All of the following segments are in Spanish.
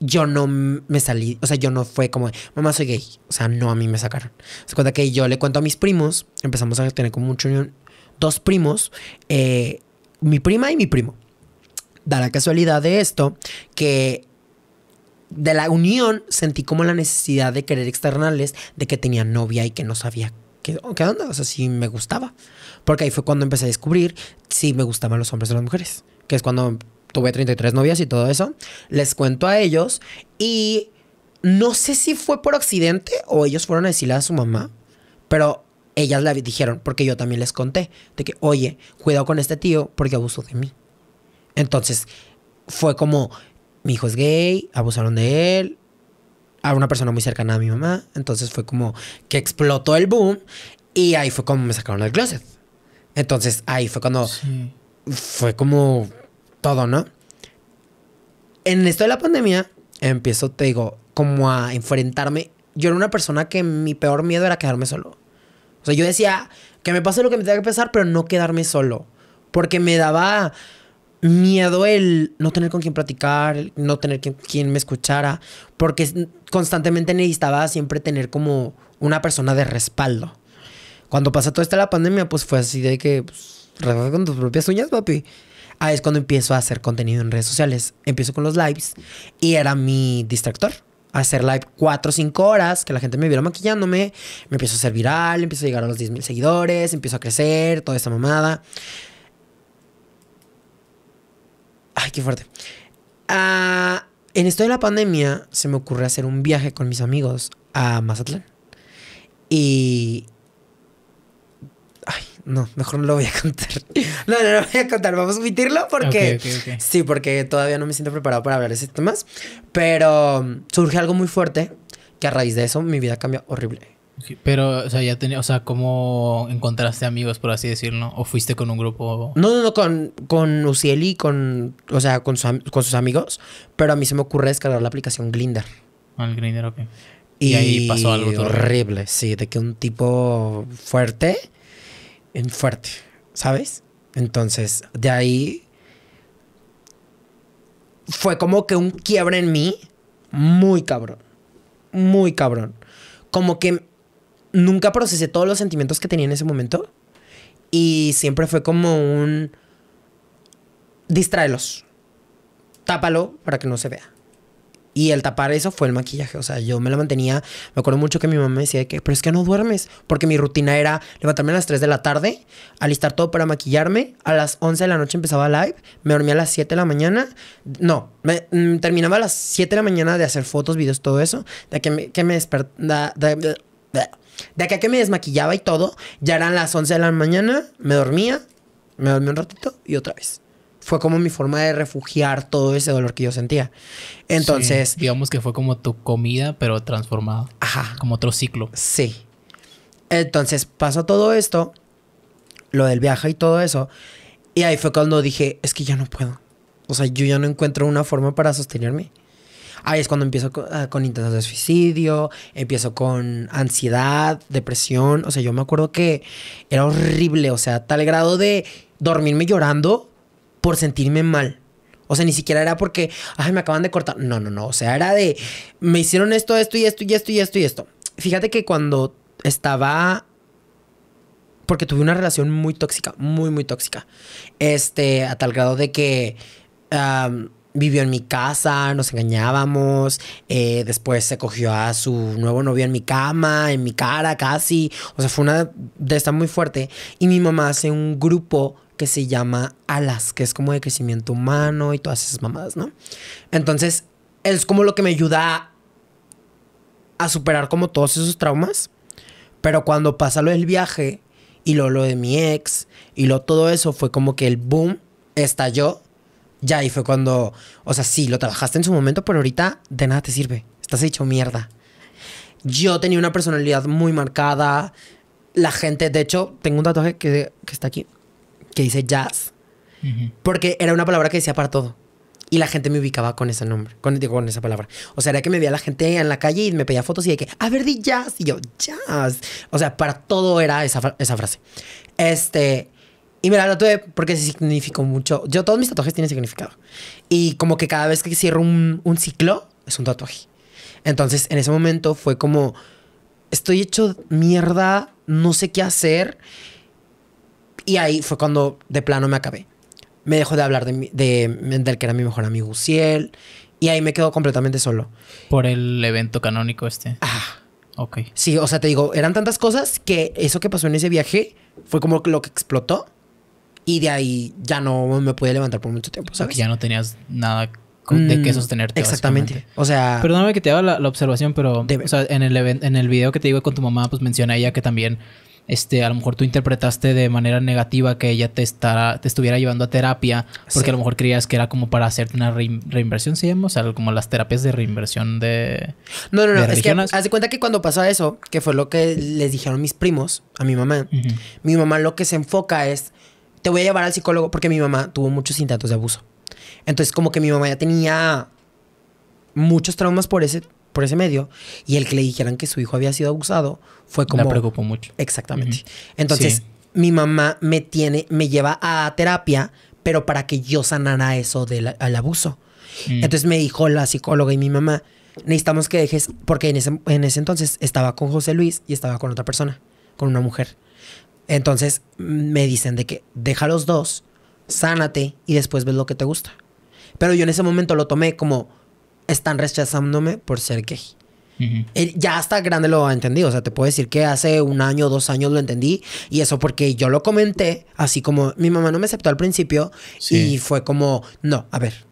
yo no me salí, o sea, yo no fue como, mamá, soy gay. O sea, no, a mí me sacaron. Se cuenta que yo le cuento a mis primos, empezamos a tener como mucha unión, dos primos, eh, mi prima y mi primo. Da la casualidad de esto que de la unión sentí como la necesidad de querer externales. de que tenía novia y que no sabía qué, qué onda, o sea, si me gustaba. Porque ahí fue cuando empecé a descubrir si me gustaban los hombres o las mujeres, que es cuando tuve 33 novias y todo eso. Les cuento a ellos y no sé si fue por accidente o ellos fueron a decirle a su mamá, pero ellas le dijeron, porque yo también les conté, de que, oye, cuidado con este tío porque abusó de mí. Entonces, fue como, mi hijo es gay, abusaron de él, a una persona muy cercana a mi mamá, entonces fue como que explotó el boom y ahí fue como me sacaron del closet. Entonces, ahí fue cuando... Fue como todo, ¿no? En esto de la pandemia, empiezo, te digo, como a enfrentarme. Yo era una persona que mi peor miedo era quedarme solo. O sea, yo decía, que me pase lo que me tenga que pasar, pero no quedarme solo. Porque me daba miedo el no tener con quién platicar, no tener quien, me escuchara, porque constantemente necesitaba siempre tener como una persona de respaldo. Cuando pasó toda esta la pandemia, pues fue así de que pues, con tus propias uñas, papi. Ah, es cuando empiezo a hacer contenido en redes sociales. Empiezo con los lives y era mi distractor. Hacer live 4 o 5 horas, que la gente me viera maquillándome, me empiezo a hacer viral, empiezo a llegar a los 10 mil seguidores, empiezo a crecer, toda esa mamada. Ay, qué fuerte. Ah, en esto de la pandemia se me ocurre hacer un viaje con mis amigos a Mazatlán. Y no, mejor no lo voy a contar. No, no lo voy a contar. Vamos a omitirlo porque. Sí, porque todavía no me siento preparado para hablar de esos temas. Pero um, surge algo muy fuerte que a raíz de eso mi vida cambió horrible. Pero, o sea, ya tenía, o sea, ¿cómo encontraste amigos, por así decirlo? ¿O fuiste con un grupo? No, no, no, con, con Ucieli, con, o sea, con, sus amigos, pero a mí se me ocurre descargar la aplicación Glinder. Ah, el Glinder, ok. Y, ahí pasó algo horrible, sí, de que un tipo fuerte en fuerte, ¿sabes? Entonces, de ahí fue como que un quiebre en mí muy cabrón, muy cabrón. Como que nunca procesé todos los sentimientos que tenía en ese momento y siempre fue como un distráelos. Tápalo para que no se vea. Y el tapar eso fue el maquillaje. O sea, yo me la mantenía. Me acuerdo mucho que mi mamá me decía que, pero es que no duermes. Porque mi rutina era levantarme a las 3 de la tarde, alistar todo para maquillarme. A las 11 de la noche empezaba live. Me dormía a las 7 de la mañana. No, me, mm, terminaba a las 7 de la mañana de hacer fotos, videos, todo eso. De que me, que me De, que me desmaquillaba y todo, ya eran las 11 de la mañana, me dormía, me dormía un ratito y otra vez fue como mi forma de refugiar todo ese dolor que yo sentía. Entonces. digamos que fue como tu comida, pero transformada. Ajá. Como otro ciclo. Sí. Entonces pasó todo esto, lo del viaje y todo eso. Y ahí fue cuando dije, es que ya no puedo. O sea, yo ya no encuentro una forma para sostenerme. Ahí es cuando empiezo con, ah, con intentos de suicidio, empiezo con ansiedad, depresión. O sea, yo me acuerdo que era horrible. O sea, tal grado de dormirme llorando por sentirme mal. O sea, ni siquiera era porque, ay, me acaban de cortar. No, no, no. O sea, era de, me hicieron esto, esto y esto y esto y esto y esto. Fíjate que cuando estaba, porque tuve una relación muy tóxica, muy, muy tóxica. Este, a tal grado de que vivió en mi casa, nos engañábamos. Eh, después se cogió a su nuevo novio en mi cama, en mi cara casi. O sea, fue una de esta muy fuerte. Y mi mamá hace un grupo que se llama Alas, que es como de crecimiento humano y todas esas mamadas, ¿no? Entonces, es como lo que me ayuda a, superar como todos esos traumas. Pero cuando pasa lo del viaje y lo, lo de mi ex y lo todo eso, fue como que el boom estalló. Ya, y fue cuando, o sea, sí, lo trabajaste en su momento, pero ahorita de nada te sirve. Estás hecho mierda. Yo tenía una personalidad muy marcada. La gente, de hecho, tengo un tatuaje que, que está aquí que dice jazz, porque era una palabra que decía para todo. Y la gente me ubicaba con ese nombre, con, digo, con esa palabra. O sea, era que me veía la gente en la calle y me pedía fotos y de que, a ver, di jazz. Y yo, jazz. O sea, para todo era esa, frase. Este, y me la tatué porque significó mucho. Yo, todos mis tatuajes tienen significado. Y como que cada vez que cierro un ciclo, es un tatuaje. Entonces, en ese momento fue como, estoy hecho mierda, no sé qué hacer. Y ahí fue cuando de plano me acabé. Me dejó de hablar de, del que era mi mejor amigo, Ciel. Y ahí me quedo completamente solo. Por el evento canónico este. Ah. Ok. Sí, o sea, te digo, eran tantas cosas que eso que pasó en ese viaje fue como lo que explotó. Y de ahí ya no me pude levantar por mucho tiempo, sea que ya no tenías nada de mm, qué sostenerte. Exactamente. O sea. Perdóname que te haga la, observación, pero. en el, en el video que te digo con tu mamá, pues menciona ella que también este, a lo mejor tú interpretaste de manera negativa que ella te, te estuviera llevando a terapia, porque a lo mejor creías que era como para hacerte una reinversión, ¿sí? o sea, como las terapias de reinversión de... No, no, no, es que haz de cuenta que cuando pasó eso, que fue lo que les dijeron mis primos a mi mamá, mi mamá lo que se enfoca es, te voy a llevar al psicólogo porque mi mamá tuvo muchos intentos de abuso. Entonces como que mi mamá ya tenía muchos traumas por ese por ese medio y el que le dijeran que su hijo había sido abusado fue como... me preocupó mucho. Exactamente. Entonces, mi mamá me tiene, me lleva a terapia, pero para que yo sanara eso del abuso. Mm. Entonces me dijo la psicóloga y mi mamá, necesitamos que dejes, porque en ese, en ese entonces estaba con José Luis y estaba con otra persona, con una mujer. Entonces me dicen de que deja los dos, sánate y después ves lo que te gusta. Pero yo en ese momento lo tomé como están rechazándome por ser gay. Eh, ya hasta grande lo ha entendido. O sea, te puedo decir que hace un año, dos años lo entendí. Y eso porque yo lo comenté, así como mi mamá no me aceptó al principio. Y fue como, no, a ver.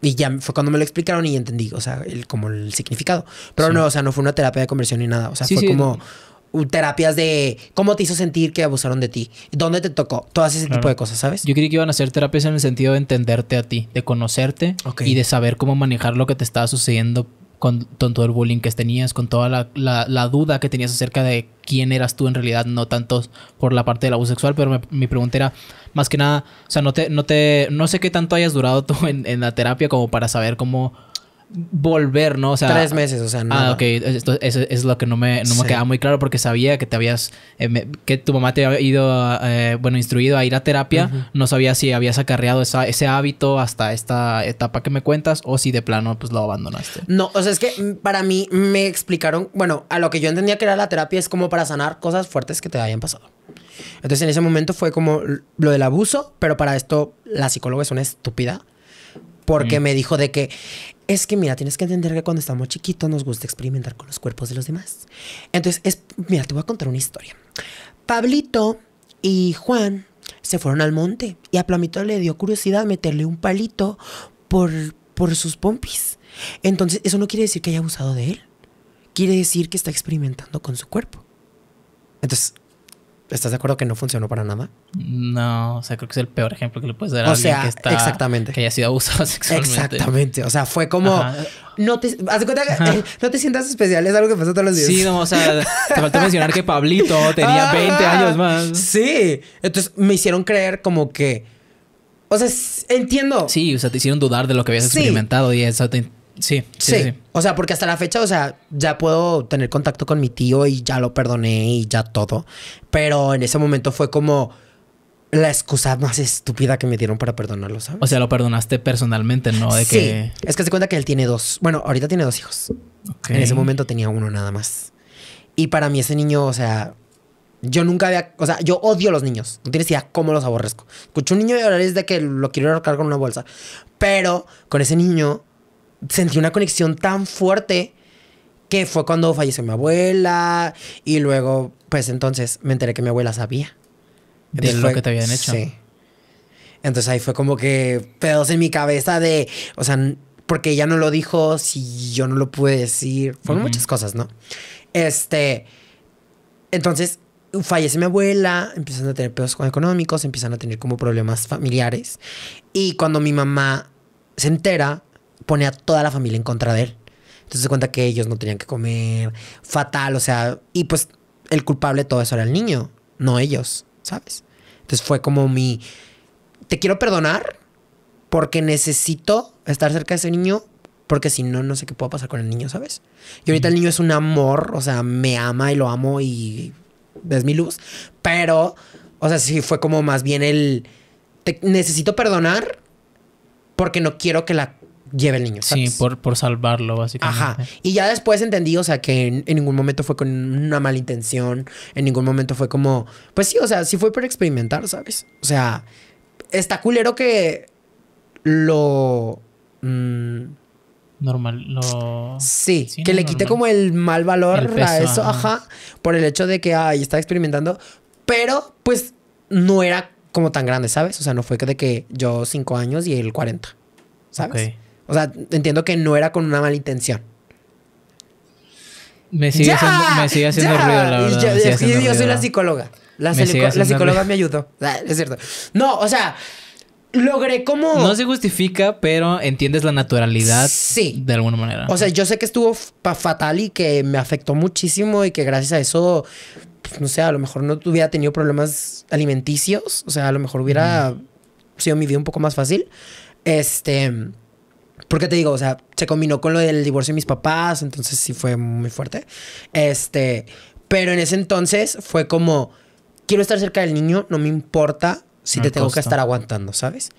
Y ya fue cuando me lo explicaron y entendí, o sea, el, como el significado. Pero no, o sea, no fue una terapia de conversión ni nada. O sea, fue como, terapias de cómo te hizo sentir que abusaron de ti, dónde te tocó, todo ese tipo de cosas, ¿sabes? Yo creí que iban a hacer terapias en el sentido de entenderte a ti, de conocerte y de saber cómo manejar lo que te estaba sucediendo con, todo el bullying que tenías, con toda la, duda que tenías acerca de quién eras tú en realidad, no tanto por la parte del abuso sexual, pero mi pregunta era más que nada, o sea, no te, no te, no sé qué tanto hayas durado tú en, en la terapia como para saber cómo volver, ¿no? O sea, tres meses, o sea, no. Ah, ok, Eso es, lo que no me, no quedaba muy claro porque sabía que te habías, eh, que tu mamá te había ido, eh, bueno, instruido a ir a terapia, no sabía si habías acarreado ese hábito hasta esta etapa que me cuentas o si de plano pues lo abandonaste. No, o sea, es que para mí me explicaron, bueno, a lo que yo entendía que era la terapia es como para sanar cosas fuertes que te hayan pasado. Entonces en ese momento fue como lo del abuso, pero para esto la psicóloga es una estúpida porque mm. me dijo de que es que mira, tienes que entender que cuando estamos chiquitos nos gusta experimentar con los cuerpos de los demás. Entonces, mira, te voy a contar una historia. Pablito y Juan se fueron al monte y a Plamito le dio curiosidad meterle un palito por, por sus pompis. Entonces, eso no quiere decir que haya abusado de él. Quiere decir que está experimentando con su cuerpo. Entonces, ¿Estás de acuerdo que no funcionó para nada? No, o sea, creo que es el peor ejemplo que le puedes dar a alguien que está... Exactamente. Que haya sido abusado sexualmente. Exactamente. O sea, fue como... No te... Haz cuenta que, no te sientas especial. Es algo que pasó todos los días. Sí, no, o sea... te faltó mencionar que Pablito tenía 20 ah, años más. Sí. Entonces, me hicieron creer como que... O sea, entiendo. Sí, o sea, te hicieron dudar de lo que habías experimentado y eso te Sí sí, O sea, porque hasta la fecha, o sea, ya puedo tener contacto con mi tío y ya lo perdoné y ya todo. Pero en ese momento fue como la excusa más estúpida que me dieron para perdonarlo, O sea, lo perdonaste personalmente, ¿no? De sí. que... Es que se cuenta que él tiene dos. Bueno, ahorita tiene dos hijos. En ese momento tenía uno nada más. Y para mí ese niño, o sea, yo nunca había, o sea, yo odio a los niños. No tienes idea cómo los aborrezco. Escucho un niño ahora es de que lo quiero ahorcar con una bolsa. Pero con ese niño sentí una conexión tan fuerte que fue cuando falleció mi abuela y luego, pues entonces me enteré que mi abuela sabía. de lo que te habían hecho. Sí. Entonces ahí fue como que pedos en mi cabeza de, o sea, porque ella no lo dijo, si yo no lo pude decir, fueron muchas cosas, ¿no? Este, entonces fallece mi abuela, empiezan a tener pedos económicos, empiezan a tener como problemas familiares y cuando mi mamá se entera, pone a toda la familia en contra de él. Entonces se cuenta que ellos no tenían que comer, fatal, o sea, y pues el culpable de todo eso era el niño, no ellos, ¿sabes? Entonces fue como mi, te quiero perdonar porque necesito estar cerca de ese niño, porque si no, no sé qué pueda pasar con el niño, ¿sabes? Y ahorita el niño es un amor, o sea, me ama y lo amo y es mi luz, pero, o sea, sí fue como más bien el, te necesito perdonar porque no quiero que la lleve el niño. Sí, por, por salvarlo, básicamente. Ajá. Y ya después entendí, o sea, que en, ningún momento fue con una mala intención, en ningún momento fue como, pues sí, o sea, sí fue por experimentar, ¿sabes? O sea, está culero que lo... Mm, normal, lo... Sí, que le quite como el mal valor a eso, ajá. por el hecho de que, ay, estaba experimentando, pero pues no era como tan grande, ¿sabes? O sea, no fue que de que yo cinco años y él 40, ¿sabes? Okay. O sea, entiendo que no era con una mala intención. Me sigue haciendo, me sigue ruido, la verdad. yo, soy la psicóloga. La, psicóloga me ayudó. Ah, es cierto. No, o sea, logré como. No se justifica, pero entiendes la naturalidad. Sí. De alguna manera. O sea, yo sé que estuvo fatal y que me afectó muchísimo y que gracias a eso, pues, no sé, a lo mejor no hubiera tenido problemas alimenticios. O sea, a lo mejor hubiera sido mi vida un poco más fácil. Este. Porque te digo, o sea, se combinó con lo del divorcio de mis papás, entonces sí fue muy fuerte. Este, pero en ese entonces fue como, quiero estar cerca del niño, no me importa si te tengo que estar aguantando, ¿sabes?